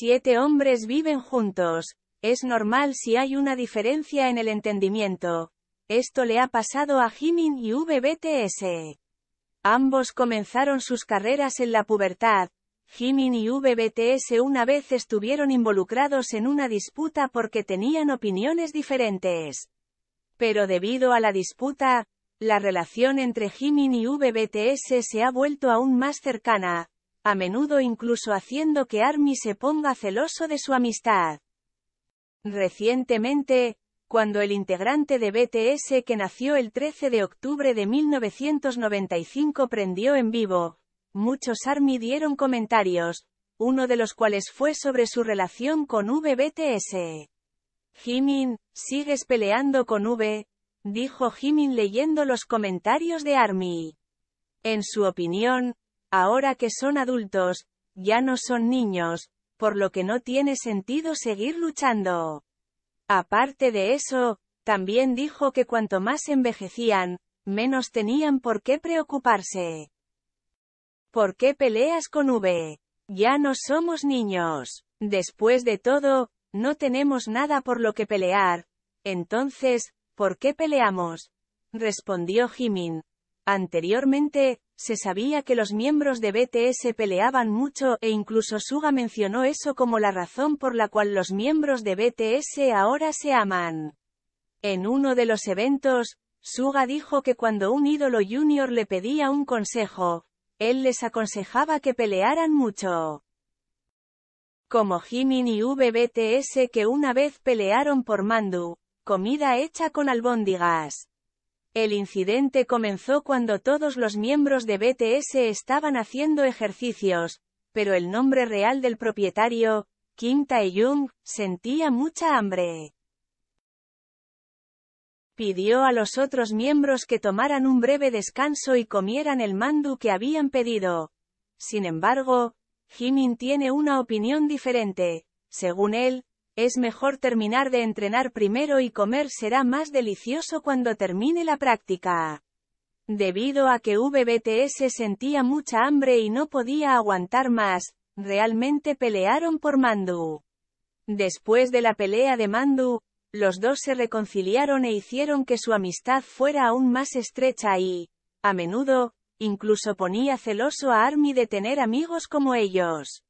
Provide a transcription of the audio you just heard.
siete hombres viven juntos, es normal si hay una diferencia en el entendimiento. Esto le ha pasado a Jimin y VBTS. Ambos comenzaron sus carreras en la pubertad. Jimin y VBTS una vez estuvieron involucrados en una disputa porque tenían opiniones diferentes. Pero debido a la disputa, la relación entre Jimin y VBTS se ha vuelto aún más cercana, a menudo incluso haciendo que Army se ponga celoso de su amistad. Recientemente, cuando el integrante de BTS que nació el 13 de octubre de 1995 prendió en vivo, muchos ARMY dieron comentarios, uno de los cuales fue sobre su relación con VBTS. Jimin, sigues peleando con V, dijo Jimin leyendo los comentarios de ARMY. En su opinión, Ahora que son adultos, ya no son niños, por lo que no tiene sentido seguir luchando. Aparte de eso, también dijo que cuanto más envejecían, menos tenían por qué preocuparse. ¿Por qué peleas con V? Ya no somos niños. Después de todo, no tenemos nada por lo que pelear. Entonces, ¿por qué peleamos? Respondió Jimin. Anteriormente, se sabía que los miembros de BTS peleaban mucho, e incluso Suga mencionó eso como la razón por la cual los miembros de BTS ahora se aman. En uno de los eventos, Suga dijo que cuando un ídolo junior le pedía un consejo, él les aconsejaba que pelearan mucho. Como Jimin y VBTS que una vez pelearon por Mandu, comida hecha con albóndigas. El incidente comenzó cuando todos los miembros de BTS estaban haciendo ejercicios, pero el nombre real del propietario, Kim Tae-jung, sentía mucha hambre. Pidió a los otros miembros que tomaran un breve descanso y comieran el mandu que habían pedido. Sin embargo, Jimin tiene una opinión diferente. Según él, es mejor terminar de entrenar primero y comer será más delicioso cuando termine la práctica. Debido a que VBTS sentía mucha hambre y no podía aguantar más, realmente pelearon por Mandu. Después de la pelea de Mandu, los dos se reconciliaron e hicieron que su amistad fuera aún más estrecha y, a menudo, incluso ponía celoso a Army de tener amigos como ellos.